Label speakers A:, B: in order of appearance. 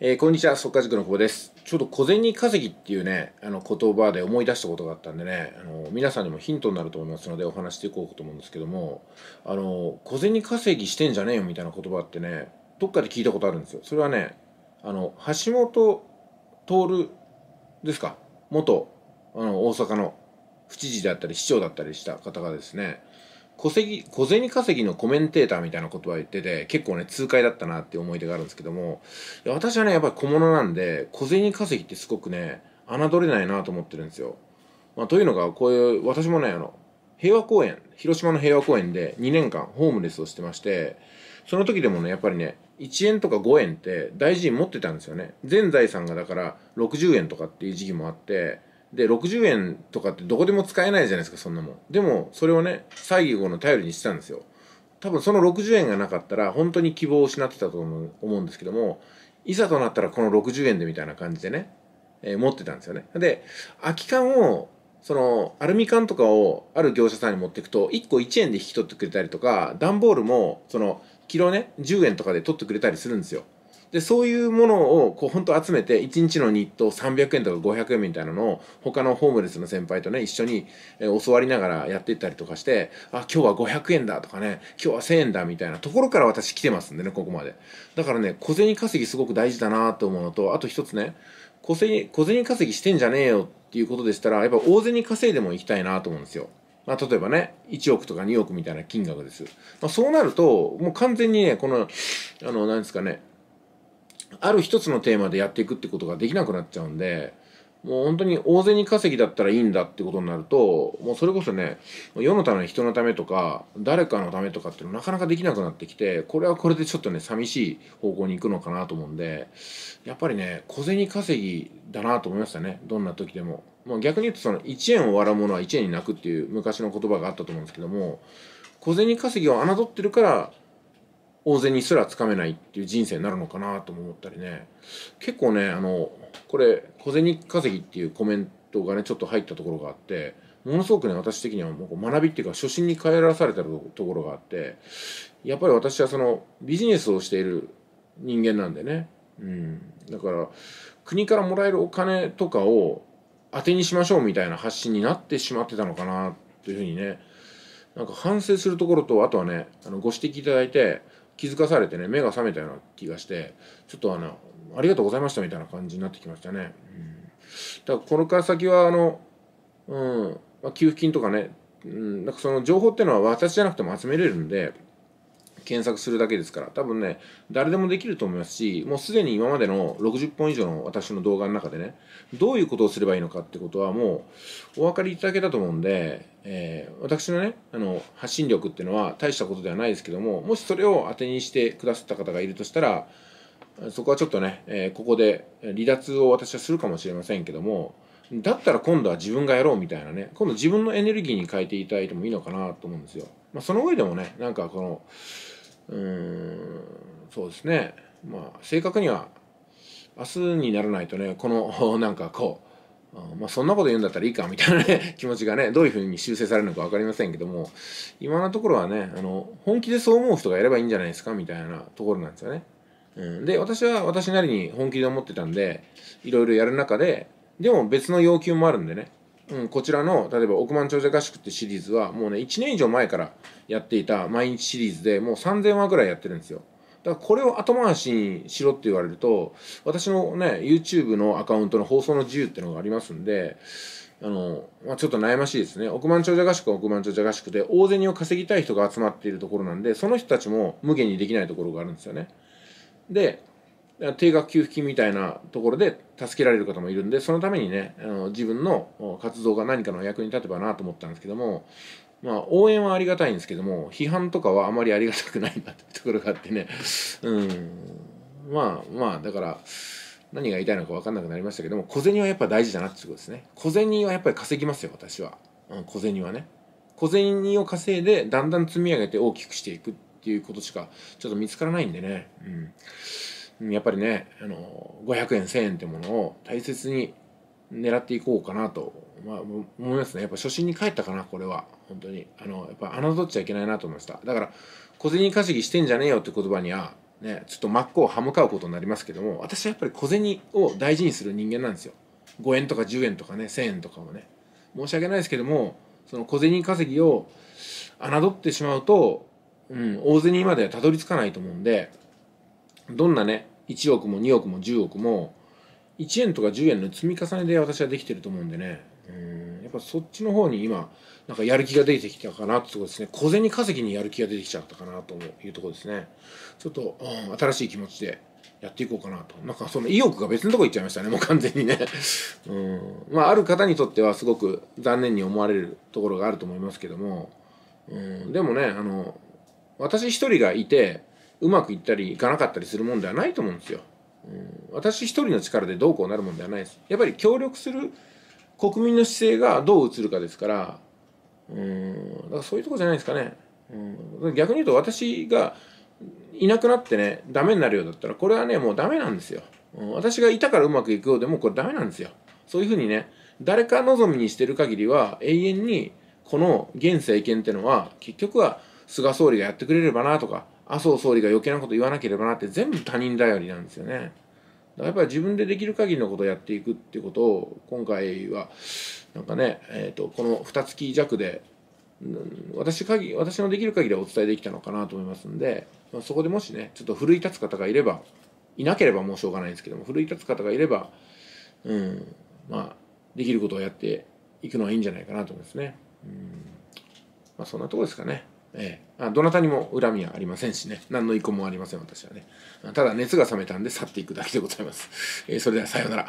A: えー、こんにちは、速稼塾の久保です。ちょっと小銭稼ぎっていうね、あの言葉で思い出したことがあったんでね、あの皆さんにもヒントになると思いますのでお話していこうと思うんですけども、あの、小銭稼ぎしてんじゃねえよみたいな言葉ってね、どっかで聞いたことあるんですよ。それはね、あの、橋本徹ですか、元、あの、大阪の府知事であったり市長だったりした方がですね、小銭小銭稼ぎのコメンテーターみたいな言葉言ってて結構ね痛快だったなって思い出があるんですけども私はねやっぱり小物なんで小銭稼ぎってすごくね侮れないなと思ってるんですよ、まあ、というのがこういう私もねあの平和公園広島の平和公園で2年間ホームレスをしてましてその時でもねやっぱりね1円とか5円って大事に持ってたんですよね全財産がだから60円とかっていう時期もあってで60円とかってどこでも使えないじゃないですかそんなもんでもそれをね最後の頼りにしてたんですよ多分その60円がなかったら本当に希望を失ってたと思うんですけどもいざとなったらこの60円でみたいな感じでね、えー、持ってたんですよねで空き缶をそのアルミ缶とかをある業者さんに持っていくと1個1円で引き取ってくれたりとか段ボールもそのキロね10円とかで取ってくれたりするんですよでそういうものをこう本当集めて1日の日当300円とか500円みたいなのを他のホームレスの先輩とね一緒に教わりながらやっていったりとかしてあ今日は500円だとかね今日は1000円だみたいなところから私来てますんでねここまでだからね小銭稼ぎすごく大事だなと思うのとあと一つね小銭小銭稼ぎしてんじゃねえよっていうことでしたらやっぱ大銭稼いでも行きたいなと思うんですよまあ、例えばね、1億とか2億みたいな金額です。まあ、そうなると、もう完全にね、この、あの、なんですかね、ある一つのテーマでやっていくってことができなくなっちゃうんでもう本当に大銭稼ぎだったらいいんだってことになるともうそれこそね世のため人のためとか誰かのためとかっていうのなかなかできなくなってきてこれはこれでちょっとね寂しい方向に行くのかなと思うんでやっぱりね小銭稼ぎだなと思いましたねどんな時でも。まあ、逆に言うとその1円を笑うものは1円に泣くっていう昔の言葉があったと思うんですけども小銭稼ぎを侮ってるから大にすらつかめないっていう人生になるのかなとも思ったりね結構ねあのこれ「小銭稼ぎ」っていうコメントがねちょっと入ったところがあってものすごくね私的にはもう学びっていうか初心に帰らされたところがあってやっぱり私はそのビジネスをしている人間なんでね、うん、だから国からもらえるお金とかを当てにしましょうみたいな発信になってしまってたのかなというふうにねなんか反省するところとあとはねあのご指摘いただいて気づかされてね目が覚めたような気がしてちょっとあのありがとうございましたみたいな感じになってきましたね。うん、だからこれから先はあの、うんまあ、給付金とかね、うん、なんかその情報っていうのは私じゃなくても集めれるんで。検索するだけですから、多分ね、誰でもできると思いますし、もうすでに今までの60本以上の私の動画の中でね、どういうことをすればいいのかってことはもうお分かりいただけたと思うんで、えー、私のね、あの、発信力っていうのは大したことではないですけども、もしそれを当てにしてくださった方がいるとしたら、そこはちょっとね、えー、ここで離脱を私はするかもしれませんけども、だったら今度は自分がやろうみたいなね今度自分のエネルギーに変えていただいてもいいのかなと思うんですよ。まあ、その上でもねなんかこのうーんそうですねまあ正確には明日にならないとねこの なんかこうまあそんなこと言うんだったらいいかみたいなね 気持ちがねどういうふうに修正されるのか分かりませんけども今のところはねあの本気でそう思う人がやればいいんじゃないですかみたいなところなんですよね。うん、で私は私なりに本気で思ってたんでいろいろやる中ででも別の要求もあるんでね、うん、こちらの例えば億万長者合宿ってシリーズはもうね1年以上前からやっていた毎日シリーズでもう3000話ぐらいやってるんですよだからこれを後回しにしろって言われると私のね YouTube のアカウントの放送の自由ってのがありますんであの、まあ、ちょっと悩ましいですね。億万長者合宿は億万長者合宿で、大銭を稼ぎたい人が集まっているところなんで、その人たちも無限にできないところがあるんですよね。で、定額給付金みたいなところで助けられる方もいるんで、そのためにね、あの自分の活動が何かの役に立てばなと思ったんですけども、まあ、応援はありがたいんですけども、批判とかはあまりありがたくないなってところがあってね、うん、まあまあ、だから、何が言いたいのか分かんなくなりましたけども、小銭はやっぱ大事だなってことですね。小銭はやっぱり稼ぎますよ、私は。うん、小銭はね。小銭を稼いで、だんだん積み上げて大きくしていくっていうことしか、ちょっと見つからないんでね。うんやっぱりねあの500円1000円ってものを大切に狙っていこうかなと、まあ、思いますねやっぱ初心に帰ったかなこれは本当にあのやっぱ侮っちゃいけないなと思いましただから小銭稼ぎしてんじゃねえよって言葉にはねちょっと真っ向を歯向かうことになりますけども私はやっぱり小銭を大事にする人間なんですよ5円とか10円とかね1000円とかもね申し訳ないですけどもその小銭稼ぎを侮ってしまうと、うん、大銭まではたどり着かないと思うんでどんなね1億も2億も10億も1円とか10円の積み重ねで私はできてると思うんでねうんやっぱそっちの方に今なんかやる気が出てきたかなってとこですね小銭稼ぎにやる気が出てきちゃったかなというとこですねちょっと、うん、新しい気持ちでやっていこうかなとなんかその意欲が別のとこ行っちゃいましたねもう完全にねうんまあある方にとってはすごく残念に思われるところがあると思いますけどもうんでもねあの私一人がいてうまくいったりいかなかったりするもんではないと思うんですよ。うん、私一人の力でどうこうなるもんではないです。やっぱり協力する国民の姿勢がどう映るかですから、うん、だからそういうとこじゃないですかね。うん、逆に言うと私がいなくなってね、ダメになるようだったら、これはね、もうダメなんですよ。うん、私がいたからうまくいくようでもこれダメなんですよ。そういうふうにね、誰か望みにしてる限りは永遠にこの現政権っていうのは結局は菅総理がやってくれればなとか麻生総理が余計なこと言わなければなって全部他人頼りなんですよね。だからやっぱり自分でできる限りのことをやっていくっていうことを今回はなんかね、えーと、この2月弱で私限私のできる限りはお伝えできたのかなと思いますんでそこでもしねちょっと奮い立つ方がいればいなければもうしょうがないんですけども奮い立つ方がいれば、うん、まあできることをやっていくのはいいんじゃないかなと思いますね。うんまあ、そんなとこですかね。ええ、あどなたにも恨みはありませんしね何の意向もありません私はねただ熱が冷めたんで去っていくだけでございます、えそれではさようなら